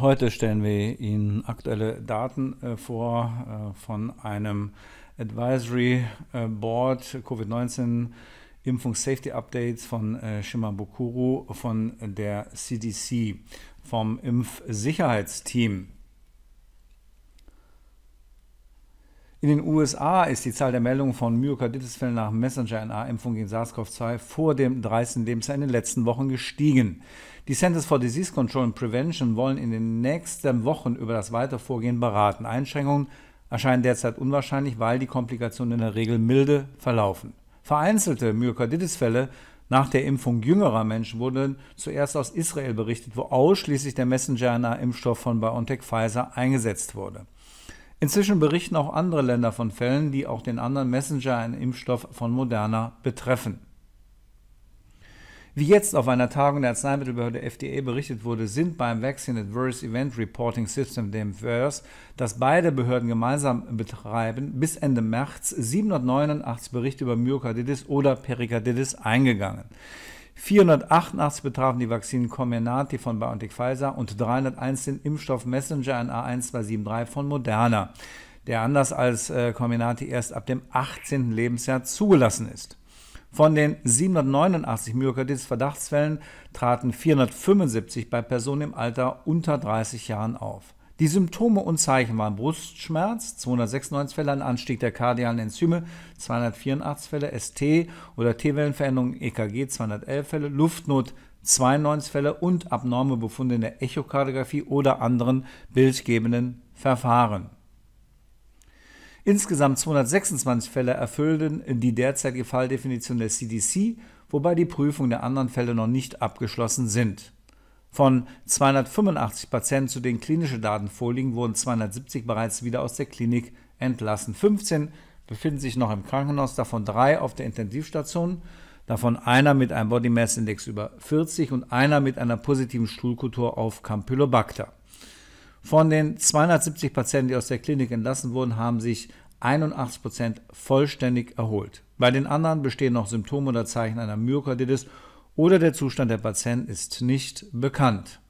Heute stellen wir Ihnen aktuelle Daten äh, vor äh, von einem Advisory äh, Board Covid-19 Impfung Safety Updates von äh, Shimabukuro von der CDC, vom Impfsicherheitsteam. In den USA ist die Zahl der Meldungen von Myokarditisfällen nach Messenger-RNA-Impfung gegen SARS-CoV-2 vor dem 13. Lebensjahr in den letzten Wochen gestiegen. Die Centers for Disease Control and Prevention wollen in den nächsten Wochen über das Weitervorgehen beraten. Einschränkungen erscheinen derzeit unwahrscheinlich, weil die Komplikationen in der Regel milde verlaufen. Vereinzelte Myokarditisfälle nach der Impfung jüngerer Menschen wurden zuerst aus Israel berichtet, wo ausschließlich der Messenger-RNA-Impfstoff von BioNTech Pfizer eingesetzt wurde. Inzwischen berichten auch andere Länder von Fällen, die auch den anderen Messenger, einen Impfstoff von Moderna, betreffen. Wie jetzt auf einer Tagung der Arzneimittelbehörde FDA berichtet wurde, sind beim Vaccine Adverse Event Reporting System, dem VERS, das beide Behörden gemeinsam betreiben, bis Ende März 789 Berichte über Myokarditis oder Perikarditis eingegangen. 488 betrafen die Vakzinen Comirnaty von BioNTech Pfizer und 301 den Impfstoff Messenger RNA1273 von Moderna, der anders als äh, Comirnaty erst ab dem 18. Lebensjahr zugelassen ist. Von den 789 Myokarditis-Verdachtsfällen traten 475 bei Personen im Alter unter 30 Jahren auf. Die Symptome und Zeichen waren Brustschmerz, 296 Fälle, ein Anstieg der kardialen Enzyme, 284 Fälle, ST oder T-Wellenveränderung, EKG, 211 Fälle, Luftnot, 92 Fälle und abnorme Befunde in der Echokardiographie oder anderen bildgebenden Verfahren. Insgesamt 226 Fälle erfüllten die derzeitige Falldefinition der CDC, wobei die Prüfungen der anderen Fälle noch nicht abgeschlossen sind. Von 285 Patienten, zu denen klinische Daten vorliegen, wurden 270 bereits wieder aus der Klinik entlassen. 15 befinden sich noch im Krankenhaus, davon drei auf der Intensivstation, davon einer mit einem Body Mass Index über 40 und einer mit einer positiven Stuhlkultur auf Campylobacter. Von den 270 Patienten, die aus der Klinik entlassen wurden, haben sich 81 Prozent vollständig erholt. Bei den anderen bestehen noch Symptome oder Zeichen einer Myokarditis oder der Zustand der Patienten ist nicht bekannt.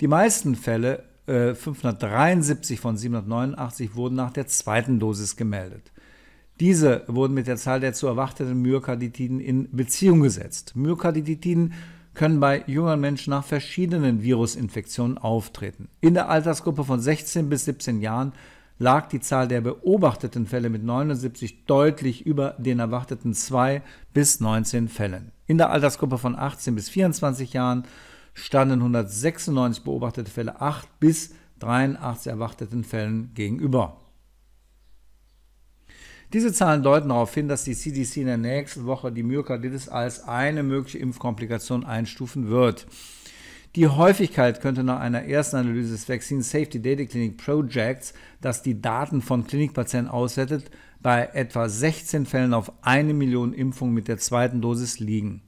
Die meisten Fälle, äh, 573 von 789, wurden nach der zweiten Dosis gemeldet. Diese wurden mit der Zahl der zu erwarteten Myokarditiden in Beziehung gesetzt. Myokarditiden können bei jungen Menschen nach verschiedenen Virusinfektionen auftreten. In der Altersgruppe von 16 bis 17 Jahren lag die Zahl der beobachteten Fälle mit 79 deutlich über den erwarteten 2 bis 19 Fällen. In der Altersgruppe von 18 bis 24 Jahren standen 196 beobachtete Fälle 8 bis 83 erwarteten Fällen gegenüber. Diese Zahlen deuten darauf hin, dass die CDC in der nächsten Woche die Myokarditis als eine mögliche Impfkomplikation einstufen wird. Die Häufigkeit könnte nach einer ersten Analyse des Vaccine Safety Data Clinic Projects, das die Daten von Klinikpatienten auswertet, bei etwa 16 Fällen auf eine Million Impfungen mit der zweiten Dosis liegen.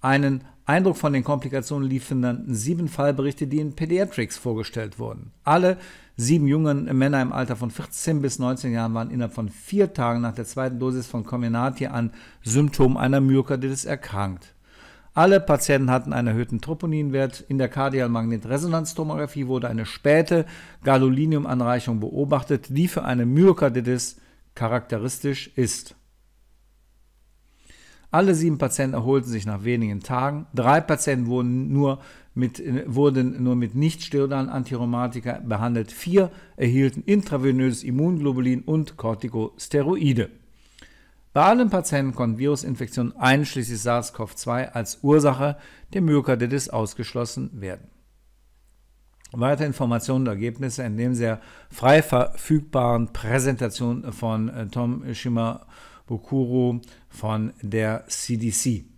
Einen Eindruck von den Komplikationen liefernden sieben Fallberichte, die in Pediatrics vorgestellt wurden. Alle sieben jungen Männer im Alter von 14 bis 19 Jahren waren innerhalb von vier Tagen nach der zweiten Dosis von Comirnaty an Symptomen einer Myokarditis erkrankt. Alle Patienten hatten einen erhöhten Troponinwert. In der Kardialmagnetresonanztomographie wurde eine späte Gadoliniumanreichung beobachtet, die für eine Myokarditis charakteristisch ist. Alle sieben Patienten erholten sich nach wenigen Tagen. Drei Patienten wurden nur mit, wurden nur mit nicht steroidalen Antirheumatika behandelt. Vier erhielten intravenöses Immunglobulin und Corticosteroide. Bei allen Patienten konnten Virusinfektionen einschließlich SARS-CoV-2 als Ursache der Myokarditis ausgeschlossen werden. Weitere Informationen und Ergebnisse in dem sehr frei verfügbaren Präsentation von äh, Tom Shimabukuro von der CDC.